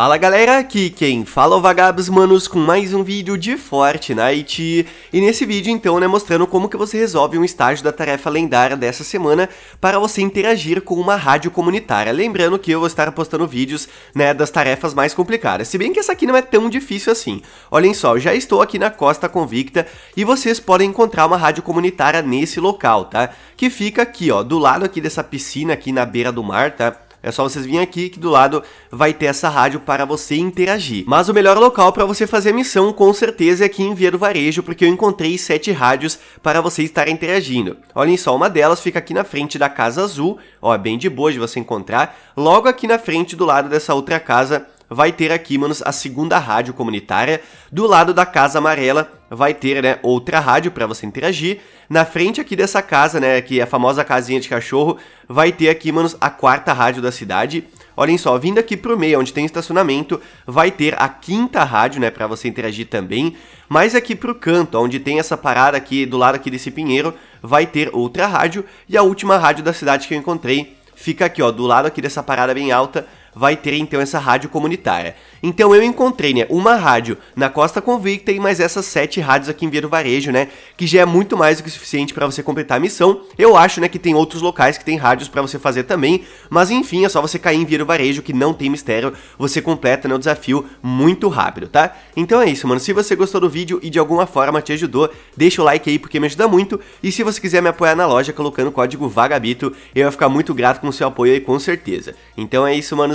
Fala galera, aqui quem fala é o Vagabos Manos com mais um vídeo de Fortnite E nesse vídeo então, né, mostrando como que você resolve um estágio da tarefa lendária dessa semana Para você interagir com uma rádio comunitária Lembrando que eu vou estar postando vídeos, né, das tarefas mais complicadas Se bem que essa aqui não é tão difícil assim Olhem só, eu já estou aqui na Costa Convicta E vocês podem encontrar uma rádio comunitária nesse local, tá? Que fica aqui ó, do lado aqui dessa piscina aqui na beira do mar, tá? É só vocês virem aqui que do lado vai ter essa rádio para você interagir. Mas o melhor local para você fazer a missão com certeza é aqui em Via do Varejo, porque eu encontrei sete rádios para você estar interagindo. Olhem só, uma delas fica aqui na frente da Casa Azul, ó, é bem de boa de você encontrar, logo aqui na frente do lado dessa outra casa vai ter aqui, manos, a segunda rádio comunitária. Do lado da Casa Amarela vai ter, né, outra rádio para você interagir. Na frente aqui dessa casa, né, que é a famosa casinha de cachorro, vai ter aqui, manos, a quarta rádio da cidade. Olhem só, vindo aqui pro meio, onde tem estacionamento, vai ter a quinta rádio, né, para você interagir também. Mas aqui pro canto, onde tem essa parada aqui, do lado aqui desse pinheiro, vai ter outra rádio. E a última rádio da cidade que eu encontrei fica aqui, ó, do lado aqui dessa parada bem alta, vai ter então essa rádio comunitária. Então eu encontrei, né, uma rádio na Costa Convicta e mais essas sete rádios aqui em Vieira do Varejo, né, que já é muito mais do que suficiente para você completar a missão. Eu acho, né, que tem outros locais que tem rádios para você fazer também, mas enfim, é só você cair em Vieira do Varejo que não tem mistério, você completa né, o desafio muito rápido, tá? Então é isso, mano. Se você gostou do vídeo e de alguma forma te ajudou, deixa o like aí porque me ajuda muito. E se você quiser me apoiar na loja colocando o código VAGABITO, eu vou ficar muito grato com o seu apoio aí com certeza. Então é isso, mano